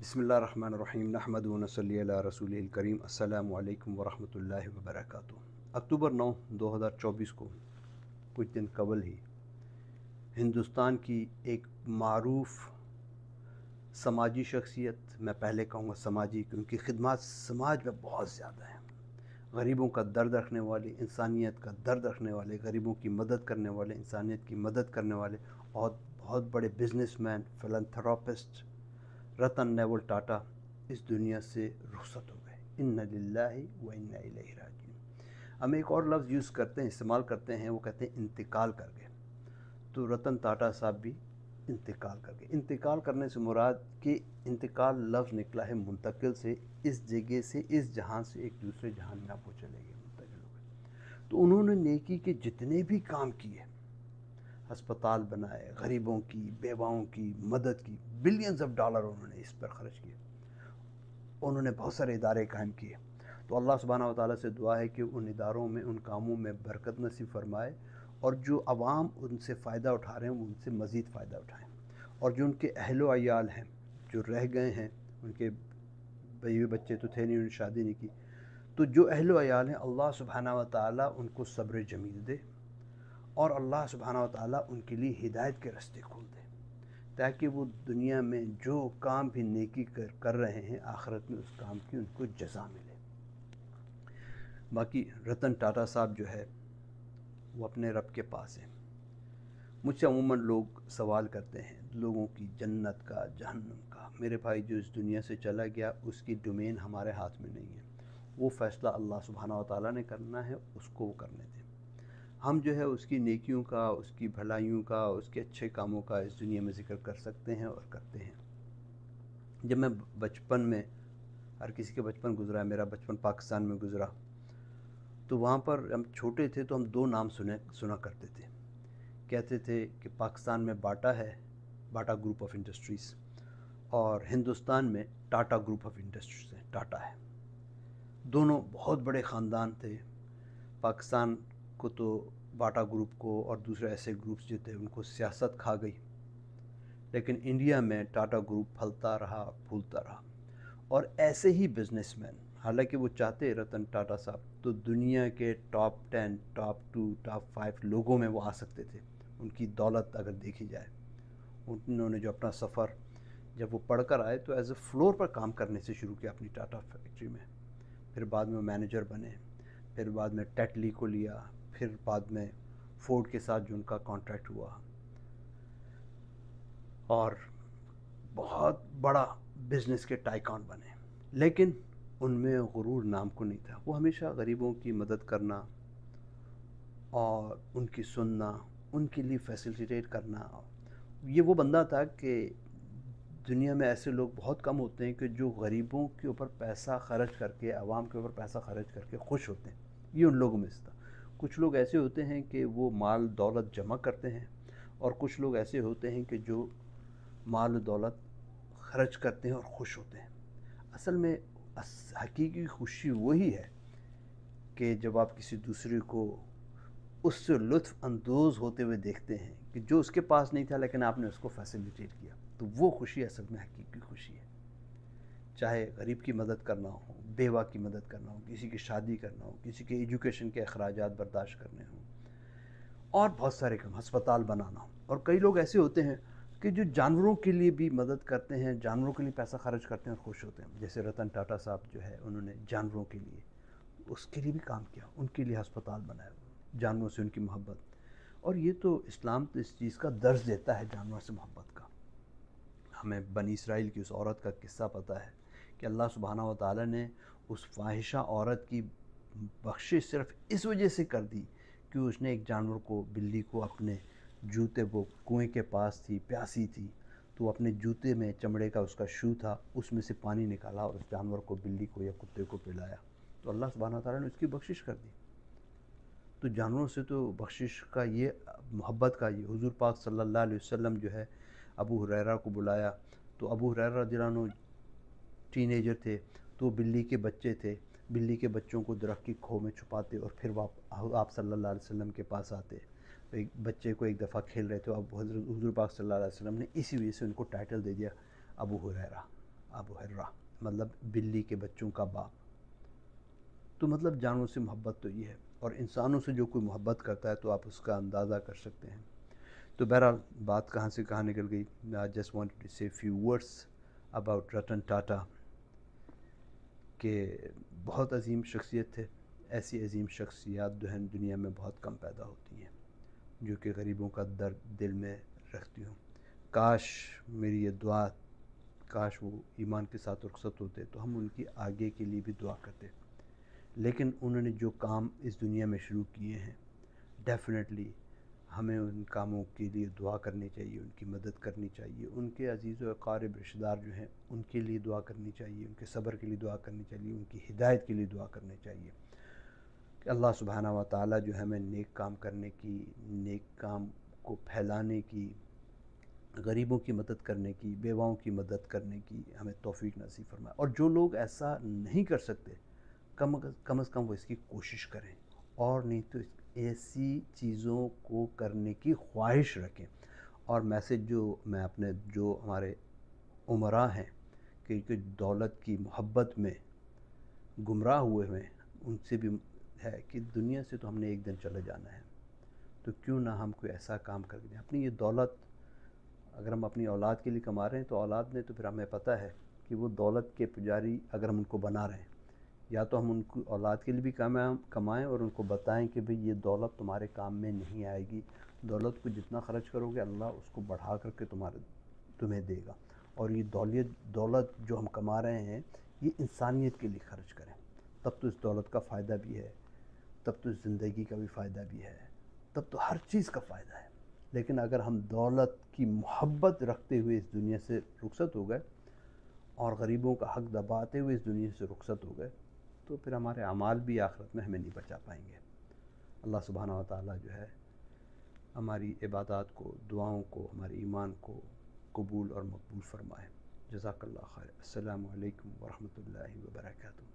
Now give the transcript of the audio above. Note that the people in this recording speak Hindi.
बसमिल नहमदल रसूल करीम अल्लाम वरहमल वबरक अक्टूबर 9 2024 को कुछ दिन कबल ही हिंदुस्तान की एक मरूफ समाजी शख्सियत मैं पहले कहूँगा समाजी क्योंकि खिदमत समाज में बहुत ज़्यादा है गरीबों का दर्द रखने वाले इंसानियत का दर्द रखने वाले गरीबों की मदद करने वाले इंसानियत की मदद करने वाले और बहुत बड़े बिजनेसमैन फिलंथ्रोपिस्ट रतन नेवल टाटा इस दुनिया से रुखसत हो गए इन लाही व इन हम एक और लफ्ज़ यूज़ करते हैं इस्तेमाल करते हैं वो कहते हैं इंतकाल कर गए तो रतन टाटा साहब भी इंतकाल कर गए इंतकाल करने से मुराद के इंतकाल लफ्ज़ निकला है मुंतकिल से इस जगह से इस जहाँ से एक दूसरे जहाँ में आप चले गए मुंतकिल हो गए तो उन्होंने नेकी के जितने भी काम किए अस्पताल बनाए गरीबों की बेवाओं की मदद की बिलियंस ऑफ डॉलर उन्होंने इस पर खर्च किए उन्होंने बहुत सारे इदारे कायम किए तो अल्लाह सुबहाना ताली से दुआ है कि उन इदारों में उन कामों में बरकत नसीब फरमाए और जो आवाम उनसे फ़ायदा उठा रहे हैं उनसे मज़ीद फ़ायदा उठाएँ और जो उनके अहलो अयाल हैं जो रह गए हैं उनके बीवी बच्चे तो थे नहीं उन्होंने शादी नहीं की तो जो अहलो अयाल हैं अल्लाह सुबहाना व उनको सब्र जमील दे और अल्लाह सुबहाना ताली उनके लिए हिदायत के रास्ते खोल दे ताकि वो दुनिया में जो काम भी नेकी कर कर रहे हैं आखिरत में उस काम की उनको जजा मिले बाकी रतन टाटा साहब जो है वो अपने रब के पास है मुझसे अमूमन लोग सवाल करते हैं लोगों की जन्नत का जहन्नम का मेरे भाई जो इस दुनिया से चला गया उसकी डोमेन हमारे हाथ में नहीं है वो फ़ैसला अल्लाह सुबहाना ताली ने करना है उसको वो करने दें हम जो है उसकी नेकियों का उसकी भलाइयों का उसके अच्छे कामों का इस दुनिया में ज़िक्र कर सकते हैं और करते हैं जब मैं बचपन में हर किसी के बचपन गुजरा है मेरा बचपन पाकिस्तान में गुजरा तो वहाँ पर हम छोटे थे तो हम दो नाम सुने सुना करते थे कहते थे कि पाकिस्तान में बाटा है बाटा ग्रुप ऑफ इंडस्ट्रीज़ और हिंदुस्तान में टाटा ग्रुप ऑफ इंडस्ट्रीज़ है टाटा है दोनों बहुत बड़े ख़ानदान थे पाकिस्तान को तो बाटा ग्रुप को और दूसरे ऐसे ग्रुप्स जो थे उनको सियासत खा गई लेकिन इंडिया में टाटा ग्रुप फलता रहा फूलता रहा और ऐसे ही बिजनेसमैन हालांकि वो चाहते रतन टाटा साहब तो दुनिया के top ten top two top five लोगों में वो आ सकते थे उनकी दौलत अगर देखी जाए उन्होंने जो अपना सफ़र जब वो पढ़ कर आए तो एज ए फ्लोर पर काम करने से शुरू किया अपनी टाटा फैक्ट्री में फिर बाद में मैनेजर बने फिर बाद में टेटली को लिया फिर बाद में फोर्ड के साथ जो उनका कॉन्ट्रैक्ट हुआ और बहुत बड़ा बिजनेस के टाइकॉन बने लेकिन उनमें गुरूर नाम को नहीं था वो हमेशा गरीबों की मदद करना और उनकी सुनना उनके लिए फैसिलिटेट करना ये वो बंदा था कि दुनिया में ऐसे लोग बहुत कम होते हैं कि जो गरीबों के ऊपर पैसा खर्च करके आवाम के ऊपर पैसा खर्च करके खुश होते हैं ये उन लोगों में से था कुछ लोग ऐसे होते हैं कि वो माल दौलत जमा करते हैं और कुछ लोग ऐसे होते हैं कि जो माल दौलत खर्च करते हैं और खुश होते हैं असल में हकीकी खुशी वही है कि जब आप किसी दूसरे को उससे लुत्फ़ अंदोज़ होते हुए देखते हैं कि जो उसके पास नहीं था लेकिन आपने उसको फैसिलिटेट किया तो वो खुशी असल में हकीकी खुशी है चाहे गरीब की मदद करना हो बेवा की मदद करना हो किसी की शादी करना हो किसी के एजुकेशन के अखराज बर्दाश्त करने हों और बहुत सारे काम हस्पताल बनाना हो और कई लोग ऐसे होते हैं कि जो जानवरों के लिए भी मदद करते हैं जानवरों के लिए पैसा खर्च करते हैं और खुश होते हैं जैसे रतन टाटा साहब जो है उन्होंने जानवरों के लिए उसके लिए भी काम किया उनके लिए हस्पताल बनाया जानवरों से उनकी मोहब्बत और ये तो इस्लाम तो इस चीज़ का दर्ज देता है जानवर से मोहब्बत का हमें बनी इसराइल की उस औरत का किस्सा पता है कि अल्लाह सुबहाना व ताली ने उस फाहिशा औरत की बख्शिश सिर्फ इस वजह से कर दी कि उसने एक जानवर को बिल्ली को अपने जूते वो कुएं के पास थी प्यासी थी तो अपने जूते में चमड़े का उसका शू था उसमें से पानी निकाला और उस जानवर को बिल्ली को या कुत्ते को पिलाया तो अल्लाह सुबहाना तारा ने उसकी बख्शिश कर दी तो जानवरों से तो बख्शिश का ये मोहब्बत का ये हजूर पाक सल्ला वसल्लम जो है अबू हुरैरा को बुलाया तो अबू हुररा दिलानो टीनेजर थे तो बिल्ली के बच्चे थे बिल्ली के बच्चों को दरख्त की खो में छुपाते और फिर वाप आप सल्ला वसम के पास आते तो एक बच्चे को एक दफ़ा खेल रहे थे अब हजर पाक सल्ला वसम ने इसी वजह से उनको टाइटल दे दिया अबू हुररा अबू हर्रा मतलब बिल्ली के बच्चों का बाप तो मतलब जानवरों से मोहब्बत तो ये है और इंसानों से जो कोई मोहब्बत करता है तो आप उसका अंदाज़ा कर सकते हैं तो बहरहाल बात कहाँ से कहाँ निकल गई I just want to say few words about Ratan Tata कि बहुत अजीम शख्सियत थे ऐसी अजीम शख्सियात जो दुनिया में बहुत कम पैदा होती हैं जो कि गरीबों का दर्द दिल में रखती हूँ काश मेरी ये दुआ काश वो ईमान के साथ रुखसत होते तो हम उनकी आगे के लिए भी दुआ करते लेकिन उन्होंने जो काम इस दुनिया में शुरू किए हैं डेफिनेटली हमें उन कामों के लिए दुआ करनी चाहिए उनकी मदद करनी चाहिए उनके अजीज़ अकारब रिश्तेदार जो हैं उनके लिए दुआ करनी चाहिए उनके सब्र के लिए दुआ करनी चाहिए उनकी हिदायत के लिए दुआ करनी चाहिए कि अल्लाह सुबहाना व ताली जो हमें नेक काम करने की नेक काम को फैलाने की गरीबों की मदद करने की बेवाओं की मदद करने की हमें तोफ़ी नसीब फरमाए और जो लोग ऐसा नहीं कर सकते कम कम अज़ कम वो इसकी कोशिश करें और नहीं तो इस ऐसी चीज़ों को करने की ख्वाहिश रखें और मैसेज जो मैं अपने जो हमारे उमरा हैं क्योंकि दौलत की मोहब्बत में गुमराह हुए हैं उनसे भी है कि दुनिया से तो हमने एक दिन चले जाना है तो क्यों ना हम कोई ऐसा काम करके अपनी ये दौलत अगर हम अपनी औलाद के लिए कमा रहे हैं तो औलाद ने तो फिर हमें पता है कि वो दौलत के पुजारी अगर हम उनको बना रहे हैं या तो हम उनको औलाद के लिए भी कमाएं कमाएं और उनको बताएं कि भाई ये दौलत तुम्हारे काम में नहीं आएगी दौलत को जितना खर्च करोगे अल्लाह उसको बढ़ा करके तुम्हारे तुम्हें देगा और ये दौलत दौलत जो हम कमा रहे हैं ये इंसानियत के लिए खर्च करें तब तो इस दौलत का फ़ायदा भी है तब तो इस ज़िंदगी का भी फ़ायदा भी है तब तो हर चीज़ का फ़ायदा है लेकिन अगर हम दौलत की मोहब्बत रखते हुए इस दुनिया से रुखसत हो गए और गरीबों का हक दबाते हुए इस दुनिया से रुखसत हो गए तो फिर हमारे अमाल भी आखिरत में हमें नहीं बचा पाएंगे अल्लाह सुबहाना ताली जो है हमारी इबादत को दुआओं को हमारे ईमान को कबूल और मकबूल फरमाए जजाकल्ला खैर अल्लाम वरहमल वर्का